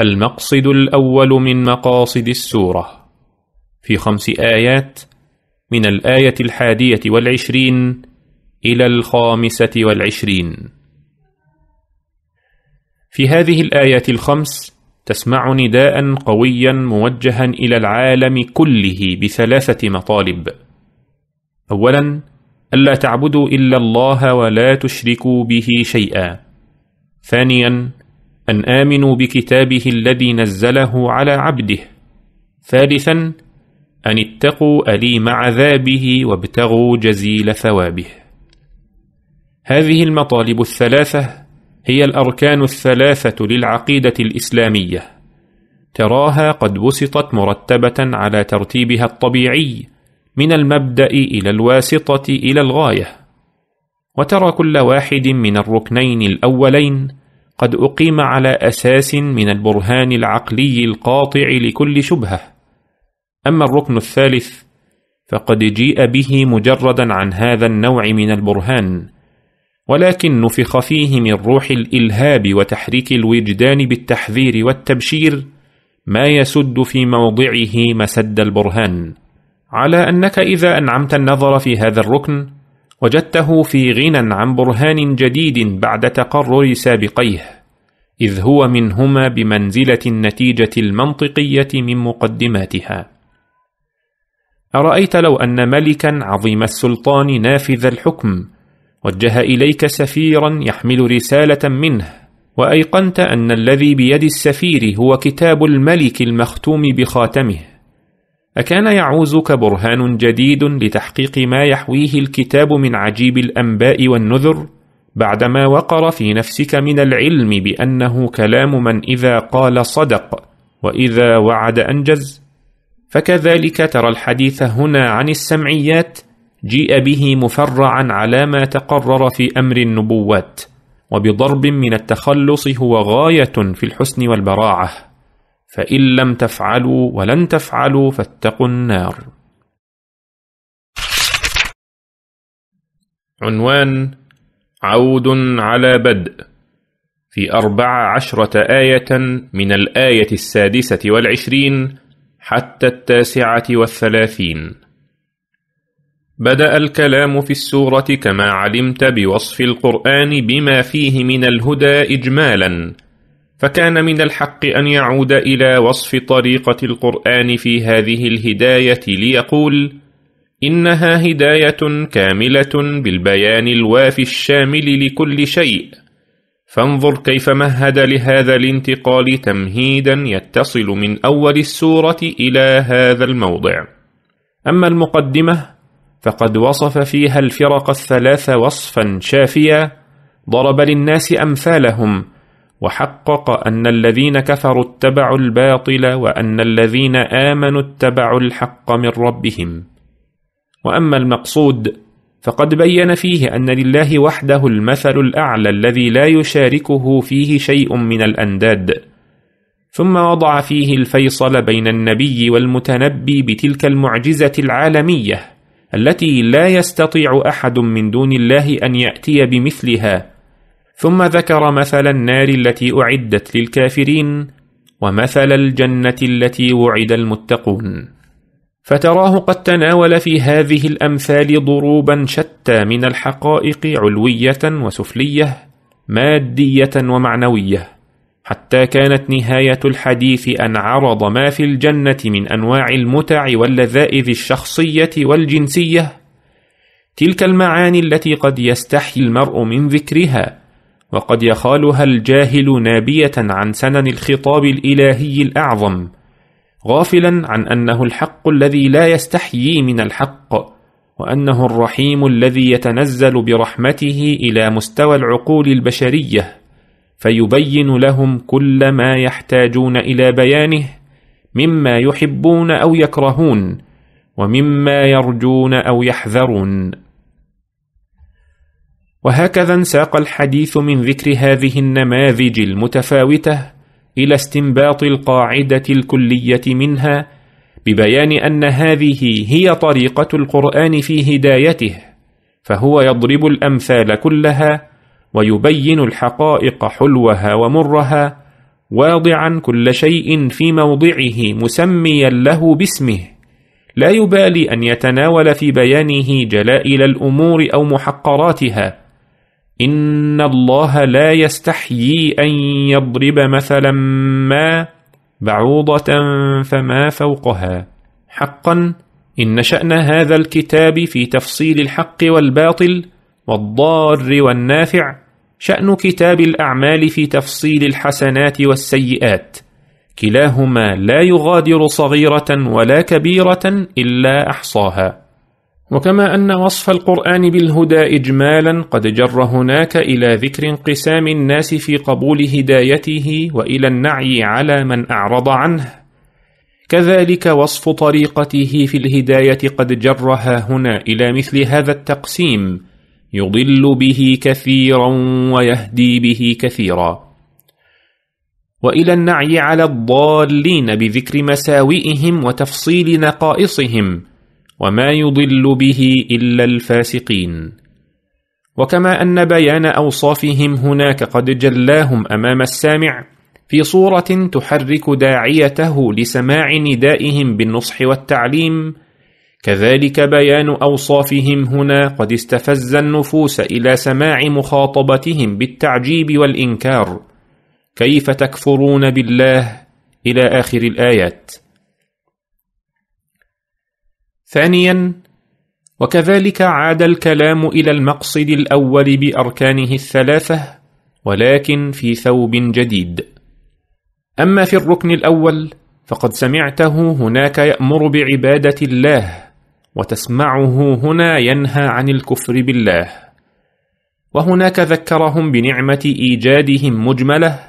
المقصد الأول من مقاصد السورة في خمس آيات من الآية الحادية والعشرين إلى الخامسة والعشرين في هذه الآيات الخمس تسمع نداء قويا موجها إلى العالم كله بثلاثة مطالب أولا ألا تعبدوا إلا الله ولا تشركوا به شيئا ثانيا أن آمنوا بكتابه الذي نزله على عبده ثالثا أن اتقوا أليم عذابه وابتغوا جزيل ثوابه هذه المطالب الثلاثة هي الأركان الثلاثة للعقيدة الإسلامية تراها قد بسطت مرتبة على ترتيبها الطبيعي من المبدأ إلى الواسطة إلى الغاية وترى كل واحد من الركنين الأولين قد أقيم على أساس من البرهان العقلي القاطع لكل شبهة أما الركن الثالث فقد جيء به مجردا عن هذا النوع من البرهان ولكن نفخ فيه من روح الإلهاب وتحريك الوجدان بالتحذير والتبشير ما يسد في موضعه مسد البرهان على أنك إذا أنعمت النظر في هذا الركن وجدته في غنى عن برهان جديد بعد تقرر سابقيه إذ هو منهما بمنزلة النتيجة المنطقية من مقدماتها أرأيت لو أن ملكا عظيم السلطان نافذ الحكم وجه إليك سفيرا يحمل رسالة منه وأيقنت أن الذي بيد السفير هو كتاب الملك المختوم بخاتمه أكان يعوزك برهان جديد لتحقيق ما يحويه الكتاب من عجيب الأنباء والنذر بعدما وقر في نفسك من العلم بأنه كلام من إذا قال صدق وإذا وعد أنجز؟ فكذلك ترى الحديث هنا عن السمعيات جيء به مفرعا على ما تقرر في أمر النبوات وبضرب من التخلص هو غاية في الحسن والبراعة فإن لم تفعلوا ولن تفعلوا فاتقوا النار عنوان عود على بدء في أربع عشرة آية من الآية السادسة والعشرين حتى التاسعة والثلاثين بدأ الكلام في السورة كما علمت بوصف القرآن بما فيه من الهدى إجمالاً فكان من الحق أن يعود إلى وصف طريقة القرآن في هذه الهداية ليقول إنها هداية كاملة بالبيان الوافي الشامل لكل شيء فانظر كيف مهد لهذا الانتقال تمهيدا يتصل من أول السورة إلى هذا الموضع أما المقدمة فقد وصف فيها الفرق الثلاث وصفا شافيا ضرب للناس أمثالهم وحقق أن الذين كفروا اتبعوا الباطل وأن الذين آمنوا اتبعوا الحق من ربهم وأما المقصود فقد بين فيه أن لله وحده المثل الأعلى الذي لا يشاركه فيه شيء من الأنداد ثم وضع فيه الفيصل بين النبي والمتنبي بتلك المعجزة العالمية التي لا يستطيع أحد من دون الله أن يأتي بمثلها ثم ذكر مثل النار التي أعدت للكافرين ومثل الجنة التي وعد المتقون فتراه قد تناول في هذه الأمثال ضروبا شتى من الحقائق علوية وسفلية مادية ومعنوية حتى كانت نهاية الحديث أن عرض ما في الجنة من أنواع المتع واللذائذ الشخصية والجنسية تلك المعاني التي قد يستحي المرء من ذكرها وقد يخالها الجاهل نابية عن سنن الخطاب الإلهي الأعظم غافلا عن أنه الحق الذي لا يستحيي من الحق وأنه الرحيم الذي يتنزل برحمته إلى مستوى العقول البشرية فيبين لهم كل ما يحتاجون إلى بيانه مما يحبون أو يكرهون ومما يرجون أو يحذرون وهكذا انساق الحديث من ذكر هذه النماذج المتفاوتة إلى استنباط القاعدة الكلية منها ببيان أن هذه هي طريقة القرآن في هدايته فهو يضرب الأمثال كلها ويبين الحقائق حلوها ومرها واضعا كل شيء في موضعه مسميا له باسمه لا يبالي أن يتناول في بيانه جلائل الأمور أو محقراتها إن الله لا يستحيي أن يضرب مثلا ما بعوضة فما فوقها حقا إن شأن هذا الكتاب في تفصيل الحق والباطل والضار والنافع شأن كتاب الأعمال في تفصيل الحسنات والسيئات كلاهما لا يغادر صغيرة ولا كبيرة إلا أحصاها وكما أن وصف القرآن بالهدى إجمالا قد جر هناك إلى ذكر انقسام الناس في قبول هدايته وإلى النعي على من أعرض عنه كذلك وصف طريقته في الهداية قد جرها هنا إلى مثل هذا التقسيم يضل به كثيرا ويهدي به كثيرا وإلى النعي على الضالين بذكر مساوئهم وتفصيل نقائصهم وما يضل به إلا الفاسقين وكما أن بيان أوصافهم هناك قد جلاهم أمام السامع في صورة تحرك داعيته لسماع ندائهم بالنصح والتعليم كذلك بيان أوصافهم هنا قد استفز النفوس إلى سماع مخاطبتهم بالتعجيب والإنكار كيف تكفرون بالله إلى آخر الآيات ثانيا وكذلك عاد الكلام إلى المقصد الأول بأركانه الثلاثة ولكن في ثوب جديد أما في الركن الأول فقد سمعته هناك يأمر بعبادة الله وتسمعه هنا ينهى عن الكفر بالله وهناك ذكرهم بنعمة إيجادهم مجملة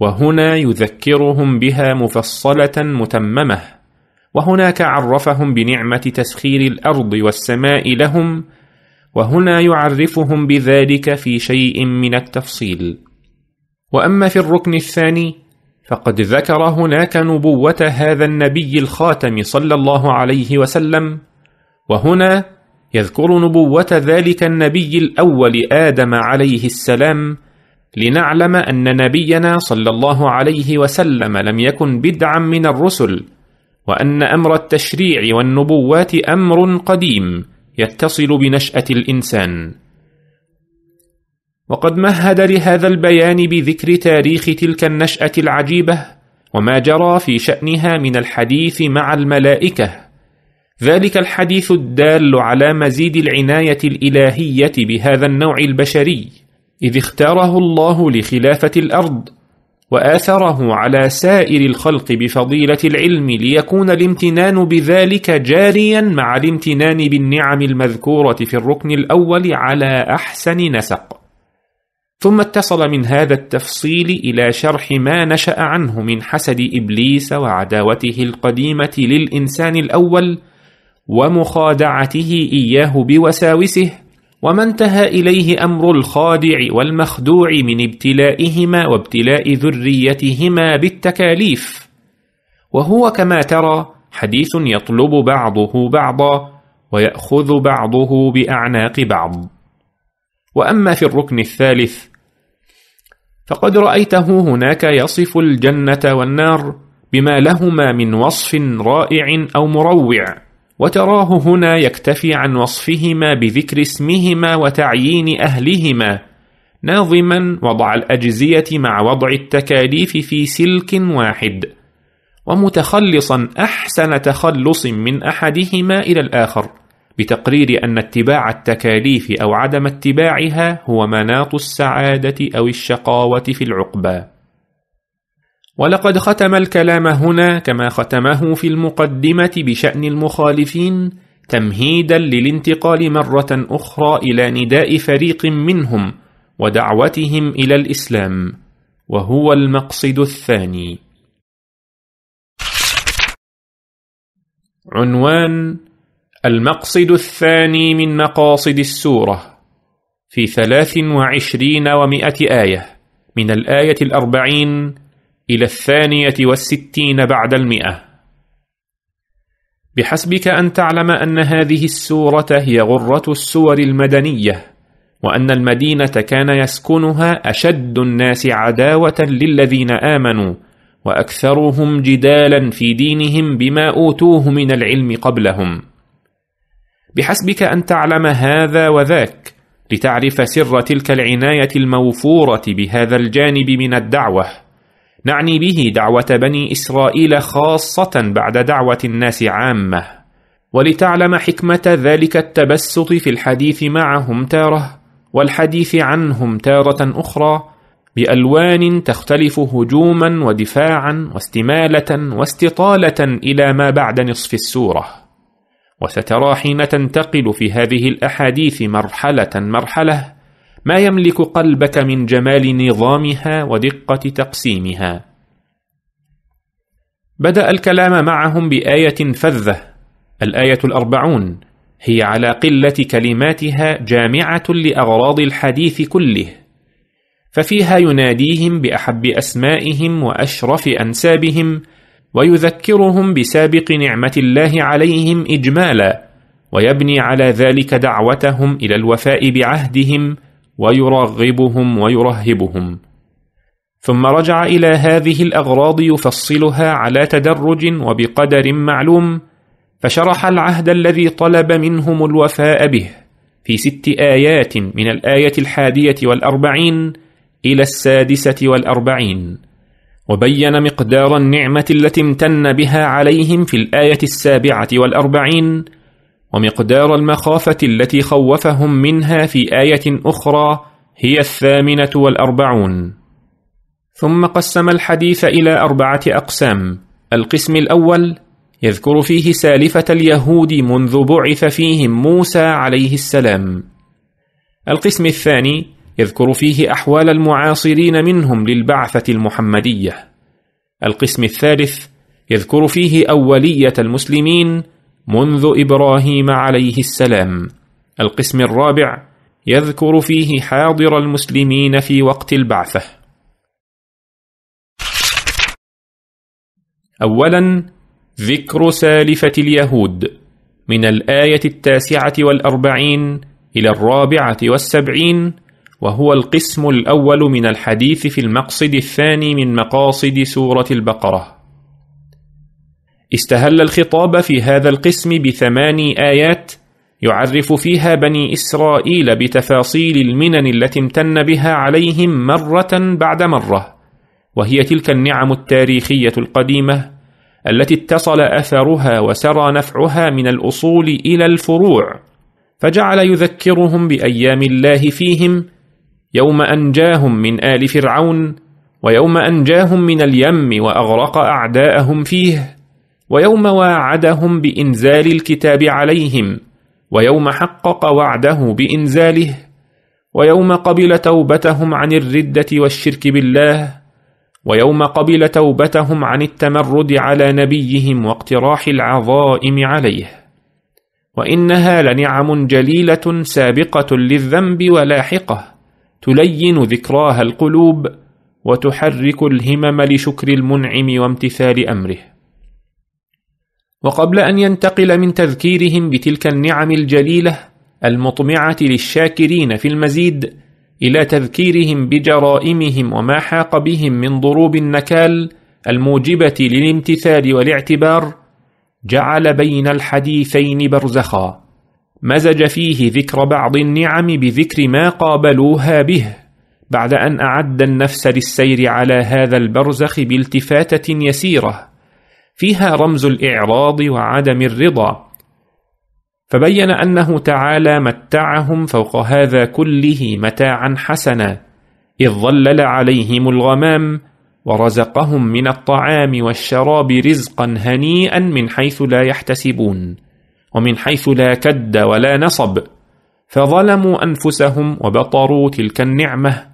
وهنا يذكرهم بها مفصلة متممة وهناك عرفهم بنعمة تسخير الأرض والسماء لهم وهنا يعرفهم بذلك في شيء من التفصيل وأما في الركن الثاني فقد ذكر هناك نبوة هذا النبي الخاتم صلى الله عليه وسلم وهنا يذكر نبوة ذلك النبي الأول آدم عليه السلام لنعلم أن نبينا صلى الله عليه وسلم لم يكن بدعا من الرسل وأن أمر التشريع والنبوات أمر قديم يتصل بنشأة الإنسان وقد مهد لهذا البيان بذكر تاريخ تلك النشأة العجيبة وما جرى في شأنها من الحديث مع الملائكة ذلك الحديث الدال على مزيد العناية الإلهية بهذا النوع البشري إذ اختاره الله لخلافة الأرض وآثره على سائر الخلق بفضيلة العلم ليكون الامتنان بذلك جاريا مع الامتنان بالنعم المذكورة في الركن الأول على أحسن نسق ثم اتصل من هذا التفصيل إلى شرح ما نشأ عنه من حسد إبليس وعداوته القديمة للإنسان الأول ومخادعته إياه بوساوسه وما انتهى إليه أمر الخادع والمخدوع من ابتلائهما وابتلاء ذريتهما بالتكاليف وهو كما ترى حديث يطلب بعضه بعضا ويأخذ بعضه بأعناق بعض وأما في الركن الثالث فقد رأيته هناك يصف الجنة والنار بما لهما من وصف رائع أو مروع وتراه هنا يكتفي عن وصفهما بذكر اسمهما وتعيين أهلهما ناظما وضع الأجزية مع وضع التكاليف في سلك واحد ومتخلصا أحسن تخلص من أحدهما إلى الآخر بتقرير أن اتباع التكاليف أو عدم اتباعها هو مناط السعادة أو الشقاوة في العقبى ولقد ختم الكلام هنا كما ختمه في المقدمة بشأن المخالفين تمهيدا للانتقال مرة أخرى إلى نداء فريق منهم ودعوتهم إلى الإسلام وهو المقصد الثاني عنوان المقصد الثاني من مقاصد السورة في ثلاث وعشرين ومائة آية من الآية الأربعين إلى الثانية والستين بعد المئة بحسبك أن تعلم أن هذه السورة هي غرة السور المدنية وأن المدينة كان يسكنها أشد الناس عداوة للذين آمنوا وأكثرهم جدالا في دينهم بما أوتوه من العلم قبلهم بحسبك أن تعلم هذا وذاك لتعرف سر تلك العناية الموفورة بهذا الجانب من الدعوة نعني به دعوة بني إسرائيل خاصة بعد دعوة الناس عامة ولتعلم حكمة ذلك التبسط في الحديث معهم تارة والحديث عنهم تارة أخرى بألوان تختلف هجوما ودفاعا واستمالة واستطالة إلى ما بعد نصف السورة وسترى حين تنتقل في هذه الأحاديث مرحلة مرحلة ما يملك قلبك من جمال نظامها ودقة تقسيمها. بدأ الكلام معهم بآية فذة، الآية الأربعون، هي على قلة كلماتها جامعة لأغراض الحديث كله، ففيها يناديهم بأحب أسمائهم وأشرف أنسابهم، ويذكرهم بسابق نعمة الله عليهم إجمالا، ويبني على ذلك دعوتهم إلى الوفاء بعهدهم، ويرغبهم ويرهبهم ثم رجع إلى هذه الأغراض يفصلها على تدرج وبقدر معلوم فشرح العهد الذي طلب منهم الوفاء به في ست آيات من الآية الحادية والأربعين إلى السادسة والأربعين وبين مقدار النعمة التي امتن بها عليهم في الآية السابعة والأربعين ومقدار المخافة التي خوفهم منها في آية أخرى هي الثامنة والأربعون ثم قسم الحديث إلى أربعة أقسام القسم الأول يذكر فيه سالفة اليهود منذ بعث فيهم موسى عليه السلام القسم الثاني يذكر فيه أحوال المعاصرين منهم للبعثة المحمدية القسم الثالث يذكر فيه أولية المسلمين منذ إبراهيم عليه السلام القسم الرابع يذكر فيه حاضر المسلمين في وقت البعثة أولا ذكر سالفة اليهود من الآية التاسعة والأربعين إلى الرابعة والسبعين وهو القسم الأول من الحديث في المقصد الثاني من مقاصد سورة البقرة استهل الخطاب في هذا القسم بثماني آيات يعرف فيها بني إسرائيل بتفاصيل المنن التي امتن بها عليهم مرة بعد مرة وهي تلك النعم التاريخية القديمة التي اتصل أثرها وسرى نفعها من الأصول إلى الفروع فجعل يذكرهم بأيام الله فيهم يوم أنجاهم من آل فرعون ويوم أنجاهم من اليم وأغرق أعداءهم فيه ويوم واعدهم بإنزال الكتاب عليهم ويوم حقق وعده بإنزاله ويوم قبل توبتهم عن الردة والشرك بالله ويوم قبل توبتهم عن التمرد على نبيهم واقتراح العظائم عليه وإنها لنعم جليلة سابقة للذنب ولاحقة تلين ذكراها القلوب وتحرك الهمم لشكر المنعم وامتثال أمره وقبل أن ينتقل من تذكيرهم بتلك النعم الجليلة المطمعة للشاكرين في المزيد إلى تذكيرهم بجرائمهم وما حاق بهم من ضروب النكال الموجبة للامتثال والاعتبار جعل بين الحديثين برزخا مزج فيه ذكر بعض النعم بذكر ما قابلوها به بعد أن أعد النفس للسير على هذا البرزخ بالتفاتة يسيرة فيها رمز الإعراض وعدم الرضا فبين أنه تعالى متعهم فوق هذا كله متاعا حسنا إذ ظلل عليهم الغمام ورزقهم من الطعام والشراب رزقا هنيئا من حيث لا يحتسبون ومن حيث لا كد ولا نصب فظلموا أنفسهم وبطروا تلك النعمة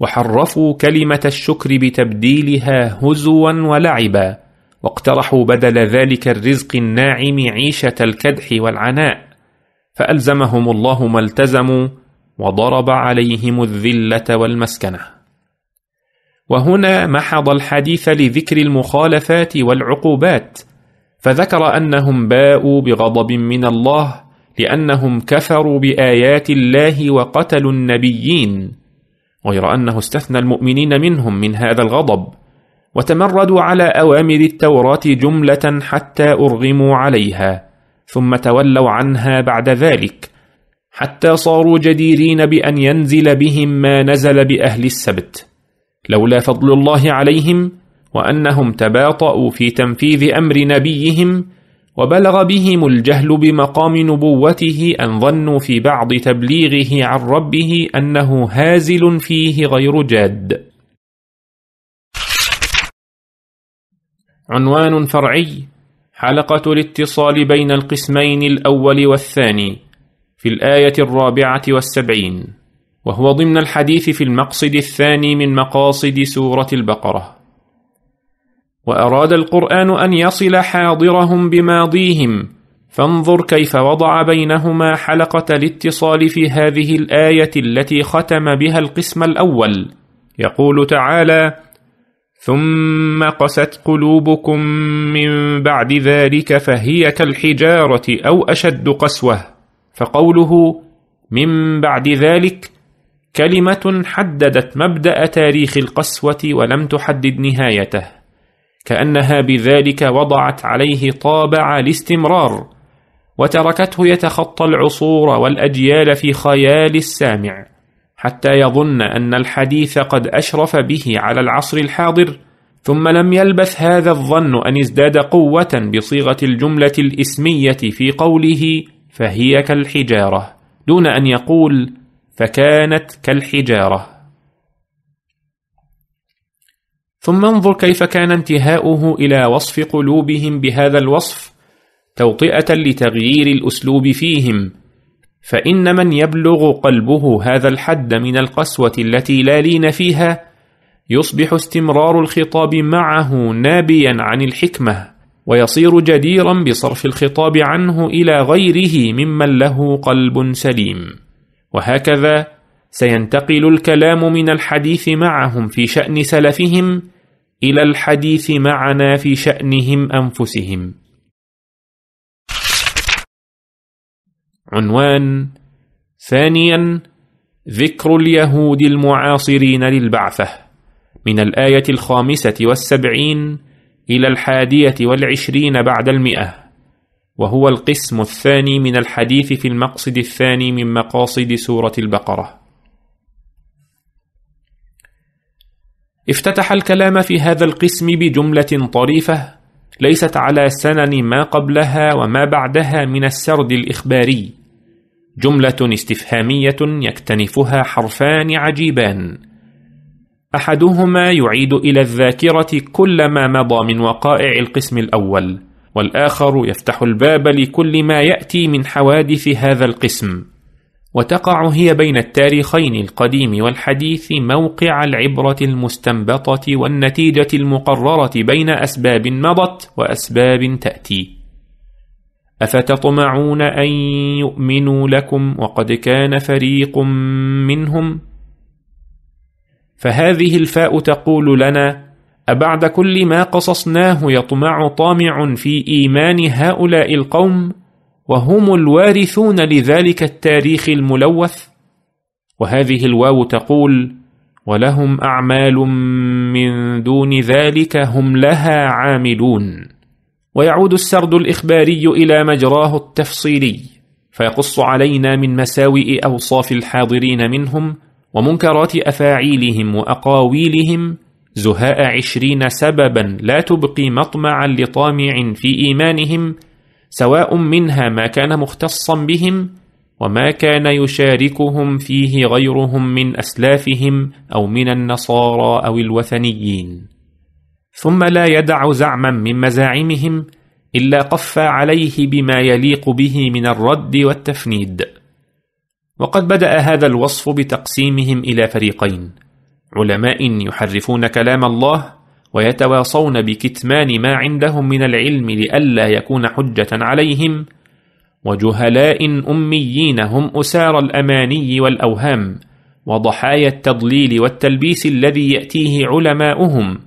وحرفوا كلمة الشكر بتبديلها هزوا ولعبا واقترحوا بدل ذلك الرزق الناعم عيشة الكدح والعناء فألزمهم الله ما التزموا وضرب عليهم الذلة والمسكنة وهنا محض الحديث لذكر المخالفات والعقوبات فذكر أنهم باءوا بغضب من الله لأنهم كفروا بآيات الله وقتلوا النبيين غير أنه استثنى المؤمنين منهم من هذا الغضب وتمردوا على أوامر التوراة جملة حتى أرغموا عليها ثم تولوا عنها بعد ذلك حتى صاروا جديرين بأن ينزل بهم ما نزل بأهل السبت لولا فضل الله عليهم وأنهم تباطؤوا في تنفيذ أمر نبيهم وبلغ بهم الجهل بمقام نبوته أن ظنوا في بعض تبليغه عن ربه أنه هازل فيه غير جاد عنوان فرعي حلقة الاتصال بين القسمين الأول والثاني في الآية الرابعة والسبعين وهو ضمن الحديث في المقصد الثاني من مقاصد سورة البقرة وأراد القرآن أن يصل حاضرهم بماضيهم فانظر كيف وضع بينهما حلقة الاتصال في هذه الآية التي ختم بها القسم الأول يقول تعالى ثم قست قلوبكم من بعد ذلك فهي كالحجارة أو أشد قسوة فقوله من بعد ذلك كلمة حددت مبدأ تاريخ القسوة ولم تحدد نهايته كأنها بذلك وضعت عليه طابع الاستمرار وتركته يتخطى العصور والأجيال في خيال السامع حتى يظن أن الحديث قد أشرف به على العصر الحاضر ثم لم يلبث هذا الظن أن ازداد قوة بصيغة الجملة الإسمية في قوله فهي كالحجارة دون أن يقول فكانت كالحجارة ثم انظر كيف كان انتهاؤه إلى وصف قلوبهم بهذا الوصف توطئة لتغيير الأسلوب فيهم فإن من يبلغ قلبه هذا الحد من القسوة التي لا لين فيها يصبح استمرار الخطاب معه نابيا عن الحكمة ويصير جديرا بصرف الخطاب عنه إلى غيره ممن له قلب سليم وهكذا سينتقل الكلام من الحديث معهم في شأن سلفهم إلى الحديث معنا في شأنهم أنفسهم عنوان ثانيا ذكر اليهود المعاصرين للبعثة من الآية الخامسة والسبعين إلى الحادية والعشرين بعد المئة وهو القسم الثاني من الحديث في المقصد الثاني من مقاصد سورة البقرة افتتح الكلام في هذا القسم بجملة طريفة ليست على سنن ما قبلها وما بعدها من السرد الإخباري جملة استفهامية يكتنفها حرفان عجيبان أحدهما يعيد إلى الذاكرة كل ما مضى من وقائع القسم الأول والآخر يفتح الباب لكل ما يأتي من حوادث هذا القسم وتقع هي بين التاريخين القديم والحديث موقع العبرة المستنبطة والنتيجة المقررة بين أسباب مضت وأسباب تأتي أفتطمعون أن يؤمنوا لكم وقد كان فريق منهم؟ فهذه الفاء تقول لنا أبعد كل ما قصصناه يطمع طامع في إيمان هؤلاء القوم؟ وهم الوارثون لذلك التاريخ الملوث وهذه الواو تقول ولهم أعمال من دون ذلك هم لها عاملون ويعود السرد الإخباري إلى مجراه التفصيلي فيقص علينا من مساوئ أوصاف الحاضرين منهم ومنكرات أفاعيلهم وأقاويلهم زهاء عشرين سببا لا تبقي مطمعا لطامع في إيمانهم سواء منها ما كان مختصا بهم وما كان يشاركهم فيه غيرهم من أسلافهم أو من النصارى أو الوثنيين ثم لا يدع زعما من مزاعمهم إلا قف عليه بما يليق به من الرد والتفنيد وقد بدأ هذا الوصف بتقسيمهم إلى فريقين علماء يحرفون كلام الله ويتواصون بكتمان ما عندهم من العلم لئلا يكون حجة عليهم وجهلاء أميين هم أسار الأماني والأوهام وضحايا التضليل والتلبيس الذي يأتيه علماؤهم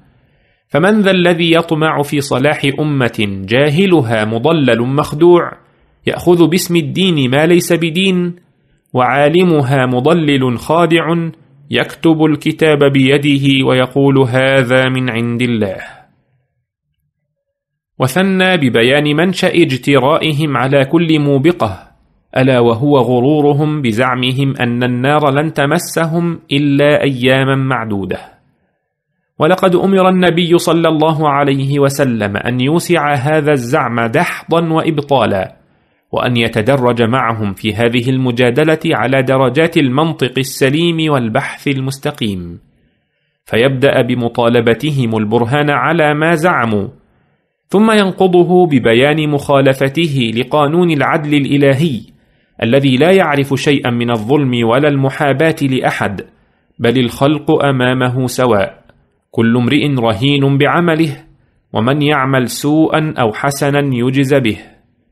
فمن ذا الذي يطمع في صلاح أمة جاهلها مضلل مخدوع يأخذ باسم الدين ما ليس بدين وعالمها مضلل خادع يكتب الكتاب بيده ويقول هذا من عند الله وثنى ببيان منشا اجترائهم على كل موبقه الا وهو غرورهم بزعمهم ان النار لن تمسهم الا اياما معدوده ولقد امر النبي صلى الله عليه وسلم ان يوسع هذا الزعم دحضا وابطالا وان يتدرج معهم في هذه المجادله على درجات المنطق السليم والبحث المستقيم فيبدا بمطالبتهم البرهان على ما زعموا ثم ينقضه ببيان مخالفته لقانون العدل الالهي الذي لا يعرف شيئا من الظلم ولا المحاباه لاحد بل الخلق امامه سواء كل امرئ رهين بعمله ومن يعمل سوءا او حسنا يجز به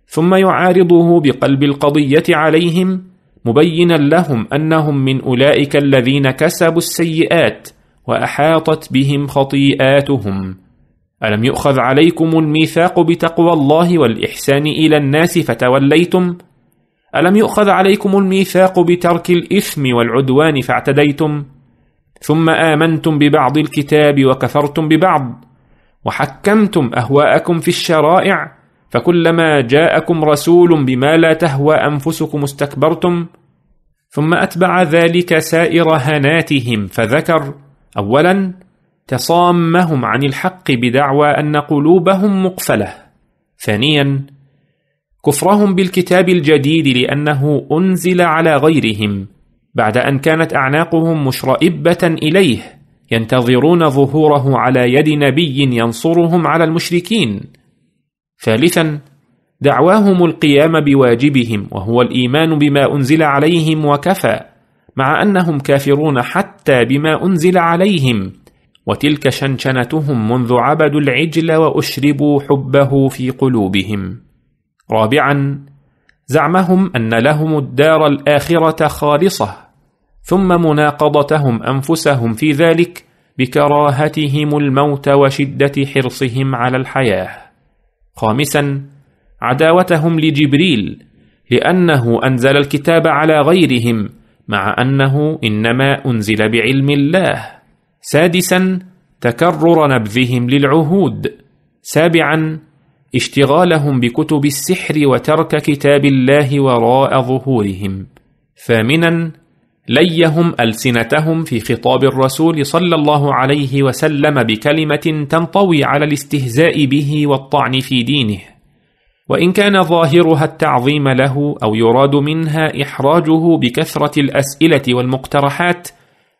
ثم يعارضه بقلب القضية عليهم مبينا لهم أنهم من أولئك الذين كسبوا السيئات وأحاطت بهم خطيئاتهم ألم يؤخذ عليكم الميثاق بتقوى الله والإحسان إلى الناس فتوليتم؟ ألم يؤخذ عليكم الميثاق بترك الإثم والعدوان فاعتديتم؟ ثم آمنتم ببعض الكتاب وكفرتم ببعض وحكمتم أهواءكم في الشرائع فكلما جاءكم رسول بما لا تهوى أنفسكم استكبرتم ثم أتبع ذلك سائر هناتهم فذكر أولا تصامهم عن الحق بدعوى أن قلوبهم مقفلة ثانيا كفرهم بالكتاب الجديد لأنه أنزل على غيرهم بعد أن كانت أعناقهم مشرئبة إليه ينتظرون ظهوره على يد نبي ينصرهم على المشركين ثالثا دعواهم القيام بواجبهم وهو الإيمان بما أنزل عليهم وكفى مع أنهم كافرون حتى بما أنزل عليهم وتلك شنشنتهم منذ عبدوا العجل وأشربوا حبه في قلوبهم رابعا زعمهم أن لهم الدار الآخرة خالصة ثم مناقضتهم أنفسهم في ذلك بكراهتهم الموت وشدة حرصهم على الحياة خامسا عداوتهم لجبريل لأنه أنزل الكتاب على غيرهم مع أنه إنما أنزل بعلم الله سادسا تكرر نبذهم للعهود سابعا اشتغالهم بكتب السحر وترك كتاب الله وراء ظهورهم ثامنا ليهم ألسنتهم في خطاب الرسول صلى الله عليه وسلم بكلمة تنطوي على الاستهزاء به والطعن في دينه وإن كان ظاهرها التعظيم له أو يراد منها إحراجه بكثرة الأسئلة والمقترحات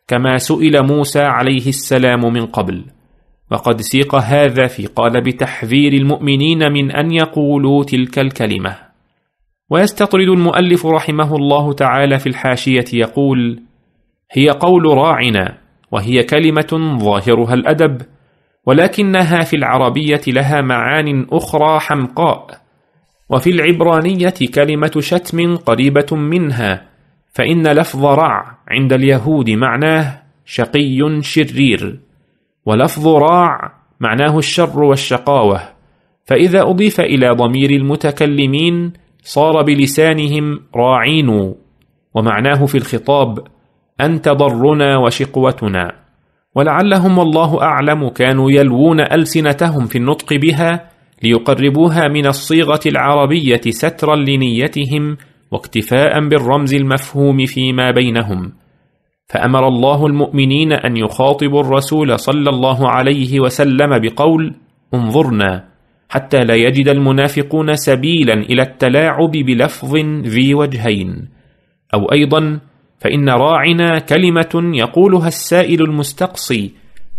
كما سئل موسى عليه السلام من قبل وقد سيق هذا في قالب تحذير المؤمنين من أن يقولوا تلك الكلمة ويستطرد المؤلف رحمه الله تعالى في الحاشية يقول: هي قول راعنا، وهي كلمة ظاهرها الأدب، ولكنها في العربية لها معان أخرى حمقاء، وفي العبرانية كلمة شتم قريبة منها، فإن لفظ رع عند اليهود معناه شقي شرير، ولفظ راع معناه الشر والشقاوة، فإذا أضيف إلى ضمير المتكلمين صار بلسانهم راعين ومعناه في الخطاب أنت ضرنا وشقوتنا ولعلهم والله أعلم كانوا يلوون ألسنتهم في النطق بها ليقربوها من الصيغة العربية سترا لنيتهم واكتفاء بالرمز المفهوم فيما بينهم فأمر الله المؤمنين أن يخاطبوا الرسول صلى الله عليه وسلم بقول انظرنا حتى لا يجد المنافقون سبيلا إلى التلاعب بلفظ ذي وجهين أو أيضا فإن راعنا كلمة يقولها السائل المستقصي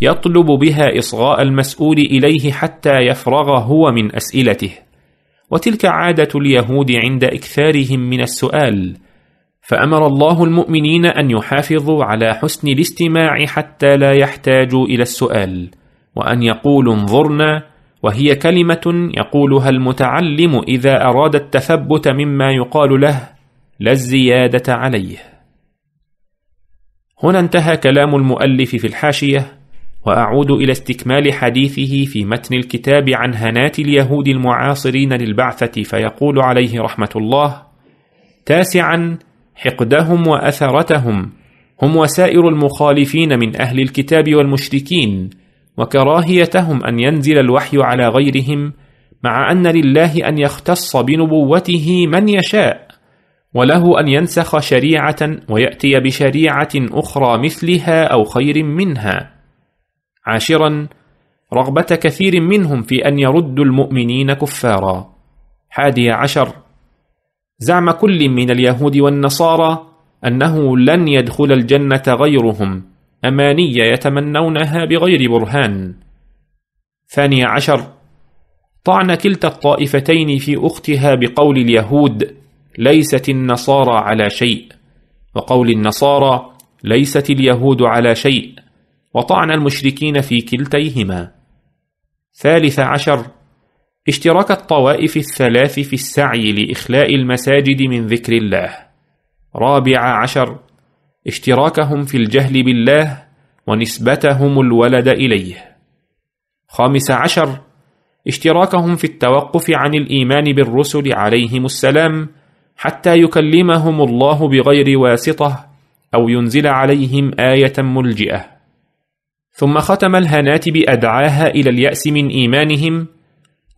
يطلب بها إصغاء المسؤول إليه حتى يفرغ هو من أسئلته وتلك عادة اليهود عند إكثارهم من السؤال فأمر الله المؤمنين أن يحافظوا على حسن الاستماع حتى لا يحتاجوا إلى السؤال وأن يقولوا انظرنا وهي كلمة يقولها المتعلم إذا أراد التثبت مما يقال له لا الزيادة عليه هنا انتهى كلام المؤلف في الحاشية وأعود إلى استكمال حديثه في متن الكتاب عن هنات اليهود المعاصرين للبعثة فيقول عليه رحمة الله تاسعا حقدهم وأثرتهم هم وسائر المخالفين من أهل الكتاب والمشركين وكراهيتهم أن ينزل الوحي على غيرهم مع أن لله أن يختص بنبوته من يشاء وله أن ينسخ شريعة ويأتي بشريعة أخرى مثلها أو خير منها عاشرا رغبة كثير منهم في أن يردوا المؤمنين كفارا حادي عشر زعم كل من اليهود والنصارى أنه لن يدخل الجنة غيرهم أمانية يتمنونها بغير برهان ثاني عشر طعن كلتا الطائفتين في أختها بقول اليهود ليست النصارى على شيء وقول النصارى ليست اليهود على شيء وطعن المشركين في كلتيهما ثالث عشر اشتراك الطوائف الثلاث في السعي لإخلاء المساجد من ذكر الله رابع عشر اشتراكهم في الجهل بالله ونسبتهم الولد إليه خامس عشر اشتراكهم في التوقف عن الإيمان بالرسل عليهم السلام حتى يكلمهم الله بغير واسطة أو ينزل عليهم آية ملجئة ثم ختم الهنات بأدعاها إلى اليأس من إيمانهم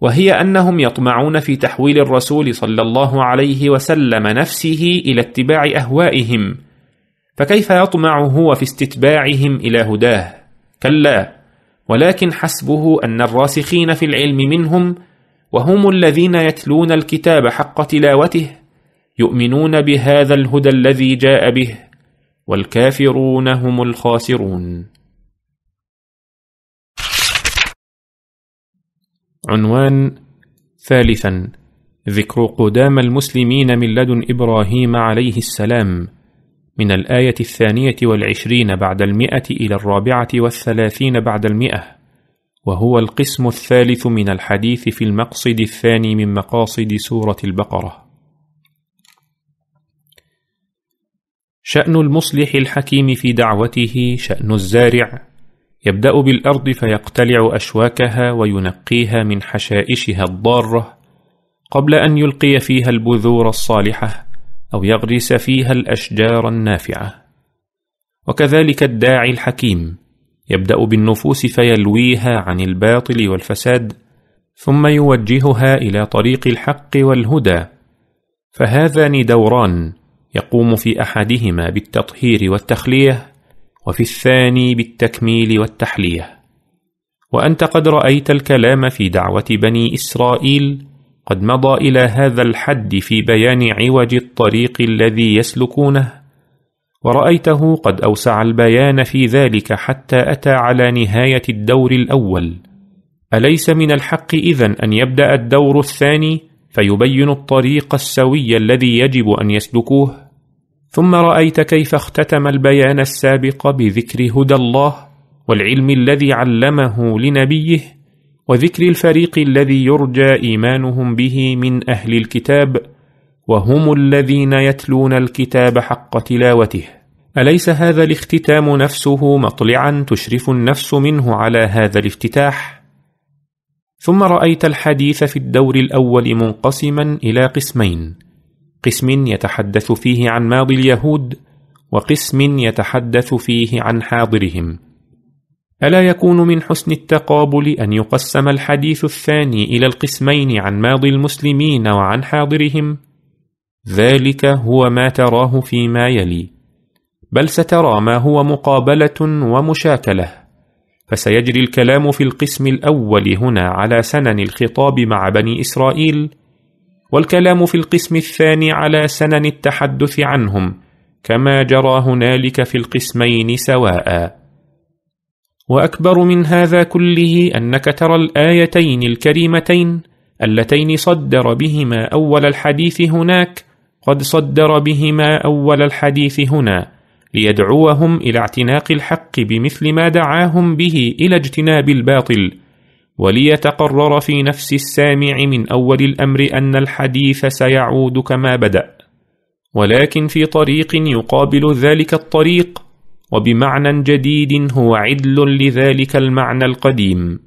وهي أنهم يطمعون في تحويل الرسول صلى الله عليه وسلم نفسه إلى اتباع أهوائهم فكيف يطمع هو في استتباعهم إلى هداه؟ كلا ولكن حسبه أن الراسخين في العلم منهم وهم الذين يتلون الكتاب حق تلاوته يؤمنون بهذا الهدى الذي جاء به والكافرون هم الخاسرون عنوان ثالثا ذكر قدام المسلمين من لدن إبراهيم عليه السلام من الآية الثانية والعشرين بعد المئة إلى الرابعة والثلاثين بعد المئة وهو القسم الثالث من الحديث في المقصد الثاني من مقاصد سورة البقرة شأن المصلح الحكيم في دعوته شأن الزارع يبدأ بالأرض فيقتلع أشواكها وينقيها من حشائشها الضارة قبل أن يلقي فيها البذور الصالحة أو يغرس فيها الأشجار النافعة وكذلك الداعي الحكيم يبدأ بالنفوس فيلويها عن الباطل والفساد ثم يوجهها إلى طريق الحق والهدى فهذان دوران يقوم في أحدهما بالتطهير والتخلية وفي الثاني بالتكميل والتحليه وأنت قد رأيت الكلام في دعوة بني إسرائيل قد مضى إلى هذا الحد في بيان عوج الطريق الذي يسلكونه ورأيته قد أوسع البيان في ذلك حتى أتى على نهاية الدور الأول أليس من الحق إذن أن يبدأ الدور الثاني فيبين الطريق السوي الذي يجب أن يسلكوه؟ ثم رأيت كيف اختتم البيان السابق بذكر هدى الله والعلم الذي علمه لنبيه وذكر الفريق الذي يرجى إيمانهم به من أهل الكتاب وهم الذين يتلون الكتاب حق تلاوته أليس هذا الاختتام نفسه مطلعا تشرف النفس منه على هذا الافتتاح؟ ثم رأيت الحديث في الدور الأول منقسما إلى قسمين قسم يتحدث فيه عن ماضي اليهود وقسم يتحدث فيه عن حاضرهم ألا يكون من حسن التقابل أن يقسم الحديث الثاني إلى القسمين عن ماضي المسلمين وعن حاضرهم؟ ذلك هو ما تراه فيما يلي بل سترى ما هو مقابلة ومشاكلة فسيجري الكلام في القسم الأول هنا على سنن الخطاب مع بني إسرائيل والكلام في القسم الثاني على سنن التحدث عنهم كما جرى هنالك في القسمين سواء وأكبر من هذا كله أنك ترى الآيتين الكريمتين اللتين صدر بهما أول الحديث هناك قد صدر بهما أول الحديث هنا ليدعوهم إلى اعتناق الحق بمثل ما دعاهم به إلى اجتناب الباطل وليتقرر في نفس السامع من أول الأمر أن الحديث سيعود كما بدأ ولكن في طريق يقابل ذلك الطريق وبمعنى جديد هو عدل لذلك المعنى القديم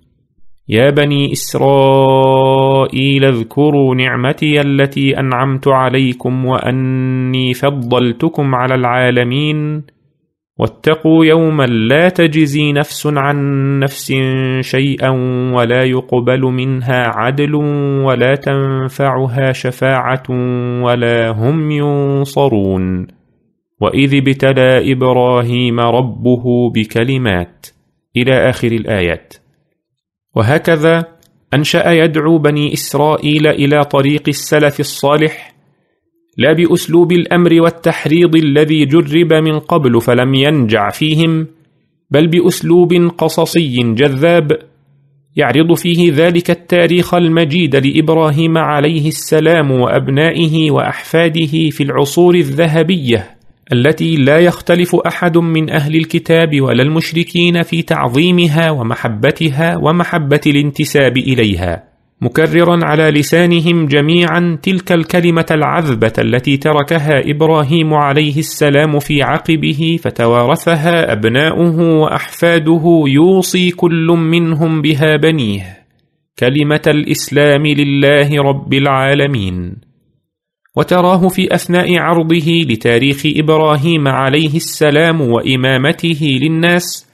يا بني إسرائيل اذكروا نعمتي التي أنعمت عليكم وأني فضلتكم على العالمين واتقوا يوما لا تجزي نفس عن نفس شيئا ولا يقبل منها عدل ولا تنفعها شفاعة ولا هم ينصرون وإذ ابتلى إبراهيم ربه بكلمات إلى آخر الآيات وهكذا أنشأ يدعو بني إسرائيل إلى طريق السلف الصالح لا بأسلوب الأمر والتحريض الذي جرب من قبل فلم ينجع فيهم بل بأسلوب قصصي جذاب يعرض فيه ذلك التاريخ المجيد لإبراهيم عليه السلام وأبنائه وأحفاده في العصور الذهبية التي لا يختلف أحد من أهل الكتاب ولا المشركين في تعظيمها ومحبتها ومحبة الانتساب إليها مكررا على لسانهم جميعا تلك الكلمة العذبة التي تركها إبراهيم عليه السلام في عقبه فتوارثها أبناؤه وأحفاده يوصي كل منهم بها بنيه كلمة الإسلام لله رب العالمين وتراه في أثناء عرضه لتاريخ إبراهيم عليه السلام وإمامته للناس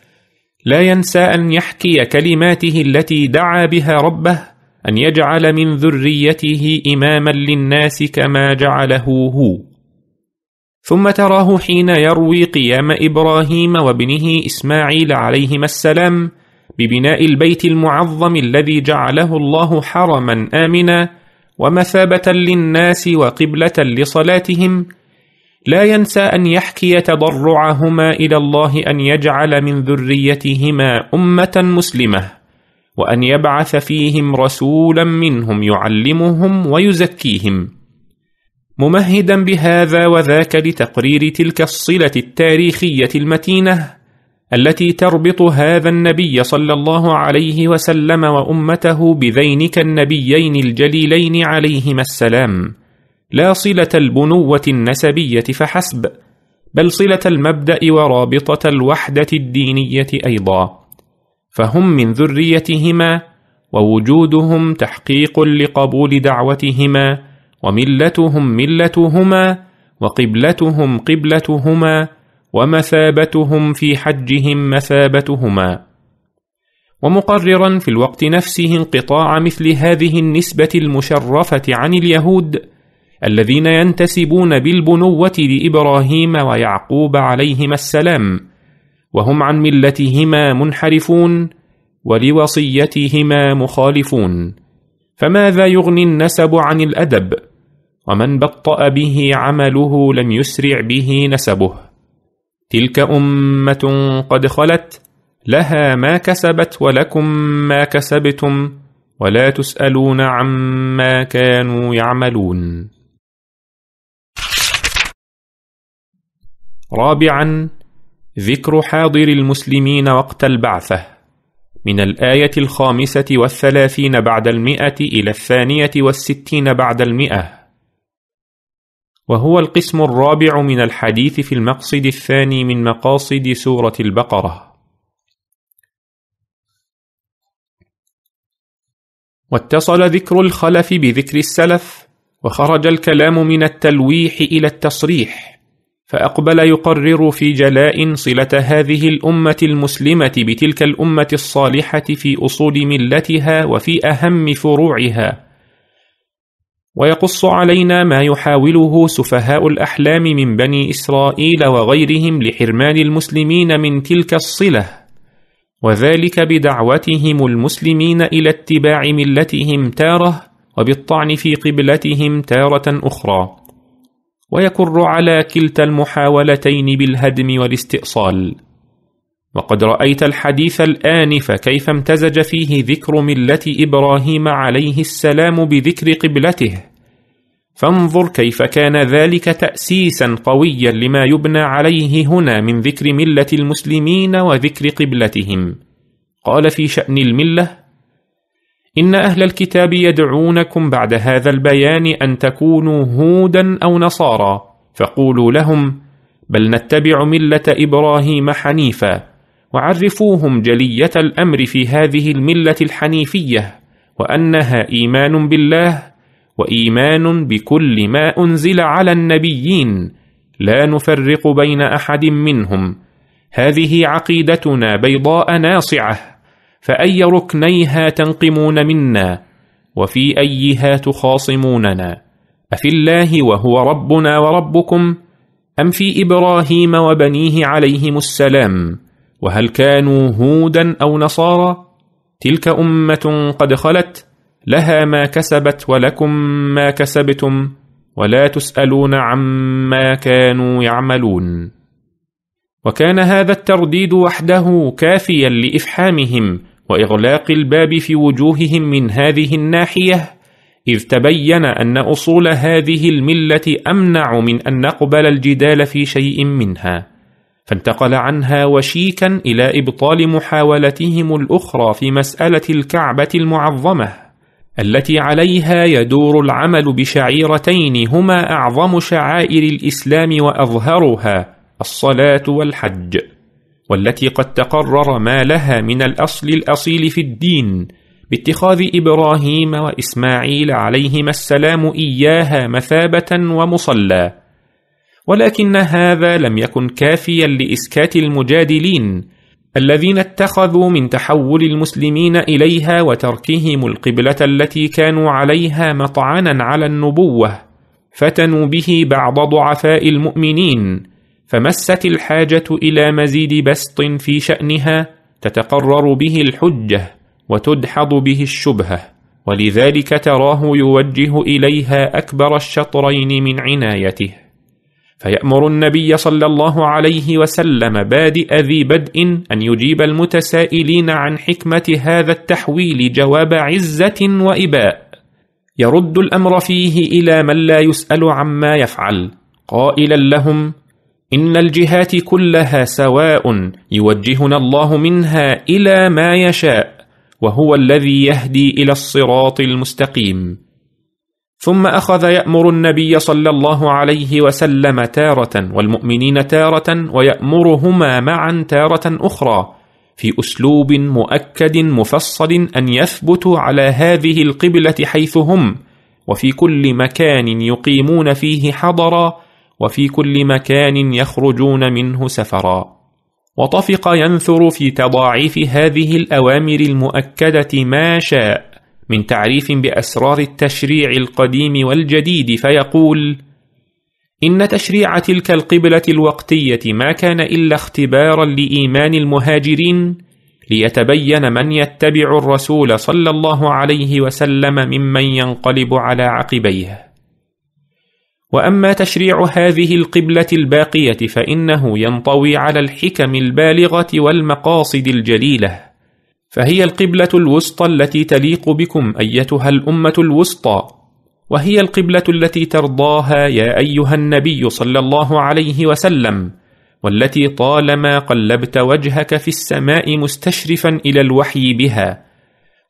لا ينسى أن يحكي كلماته التي دعا بها ربه أن يجعل من ذريته إماما للناس كما جعله هو ثم تراه حين يروي قيام إبراهيم وابنه إسماعيل عليهما السلام ببناء البيت المعظم الذي جعله الله حرما آمنا ومثابة للناس وقبلة لصلاتهم لا ينسى أن يحكي تضرعهما إلى الله أن يجعل من ذريتهما أمة مسلمة وأن يبعث فيهم رسولا منهم يعلمهم ويزكيهم ممهدا بهذا وذاك لتقرير تلك الصلة التاريخية المتينة التي تربط هذا النبي صلى الله عليه وسلم وأمته بذينك النبيين الجليلين عليهما السلام لا صلة البنوة النسبية فحسب بل صلة المبدأ ورابطة الوحدة الدينية أيضا فهم من ذريتهما ووجودهم تحقيق لقبول دعوتهما وملتهم ملتهما وقبلتهم قبلتهما ومثابتهم في حجهم مثابتهما ومقررا في الوقت نفسه انقطاع مثل هذه النسبة المشرفة عن اليهود الذين ينتسبون بالبنوة لإبراهيم ويعقوب عليهما السلام وهم عن ملتهما منحرفون ولوصيتهما مخالفون فماذا يغني النسب عن الأدب؟ ومن بطأ به عمله لم يسرع به نسبه تلك أمة قد خلت لها ما كسبت ولكم ما كسبتم ولا تسألون عما كانوا يعملون رابعا ذكر حاضر المسلمين وقت البعثة من الآية الخامسة والثلاثين بعد المئة إلى الثانية والستين بعد المئة وهو القسم الرابع من الحديث في المقصد الثاني من مقاصد سورة البقرة واتصل ذكر الخلف بذكر السلف وخرج الكلام من التلويح إلى التصريح فأقبل يقرر في جلاء صلة هذه الأمة المسلمة بتلك الأمة الصالحة في أصول ملتها وفي أهم فروعها ويقص علينا ما يحاوله سفهاء الأحلام من بني إسرائيل وغيرهم لحرمان المسلمين من تلك الصلة وذلك بدعوتهم المسلمين إلى اتباع ملتهم تارة وبالطعن في قبلتهم تارة أخرى ويكر على كلتا المحاولتين بالهدم والاستئصال وقد رأيت الحديث الان فكيف امتزج فيه ذكر ملة إبراهيم عليه السلام بذكر قبلته فانظر كيف كان ذلك تأسيسا قويا لما يبنى عليه هنا من ذكر ملة المسلمين وذكر قبلتهم قال في شأن الملة إن أهل الكتاب يدعونكم بعد هذا البيان أن تكونوا هودا أو نصارى فقولوا لهم بل نتبع ملة إبراهيم حنيفاً وعرفوهم جلية الأمر في هذه الملة الحنيفية وأنها إيمان بالله وإيمان بكل ما أنزل على النبيين لا نفرق بين أحد منهم هذه عقيدتنا بيضاء ناصعة فأي ركنيها تنقمون منا وفي أيها تخاصموننا أفي الله وهو ربنا وربكم أم في إبراهيم وبنيه عليهم السلام؟ وهل كانوا هودا أو نصارى تلك أمة قد خلت لها ما كسبت ولكم ما كسبتم ولا تسألون عما كانوا يعملون وكان هذا الترديد وحده كافيا لإفحامهم وإغلاق الباب في وجوههم من هذه الناحية إذ تبين أن أصول هذه الملة أمنع من أن نقبل الجدال في شيء منها فانتقل عنها وشيكا إلى إبطال محاولتهم الأخرى في مسألة الكعبة المعظمة التي عليها يدور العمل بشعيرتين هما أعظم شعائر الإسلام وأظهرها الصلاة والحج والتي قد تقرر ما لها من الأصل الأصيل في الدين باتخاذ إبراهيم وإسماعيل عليهما السلام إياها مثابة ومصلى ولكن هذا لم يكن كافيا لإسكات المجادلين الذين اتخذوا من تحول المسلمين إليها وتركهم القبلة التي كانوا عليها مطعنا على النبوة فتنوا به بعض ضعفاء المؤمنين فمست الحاجة إلى مزيد بسط في شأنها تتقرر به الحجة وتدحض به الشبهة ولذلك تراه يوجه إليها أكبر الشطرين من عنايته فيأمر النبي صلى الله عليه وسلم بادئ ذي بدء أن يجيب المتسائلين عن حكمة هذا التحويل جواب عزة وإباء يرد الأمر فيه إلى من لا يسأل عما يفعل قائلا لهم إن الجهات كلها سواء يوجهنا الله منها إلى ما يشاء وهو الذي يهدي إلى الصراط المستقيم ثم أخذ يأمر النبي صلى الله عليه وسلم تارة والمؤمنين تارة ويأمرهما معا تارة أخرى في أسلوب مؤكد مفصل أن يثبتوا على هذه القبلة حيث هم وفي كل مكان يقيمون فيه حضرا وفي كل مكان يخرجون منه سفرا وطفق ينثر في تضاعيف هذه الأوامر المؤكدة ما شاء من تعريف بأسرار التشريع القديم والجديد فيقول إن تشريع تلك القبلة الوقتية ما كان إلا اختبارا لإيمان المهاجرين ليتبين من يتبع الرسول صلى الله عليه وسلم ممن ينقلب على عقبيه وأما تشريع هذه القبلة الباقية فإنه ينطوي على الحكم البالغة والمقاصد الجليلة فهي القبلة الوسطى التي تليق بكم أيتها الأمة الوسطى وهي القبلة التي ترضاها يا أيها النبي صلى الله عليه وسلم والتي طالما قلبت وجهك في السماء مستشرفا إلى الوحي بها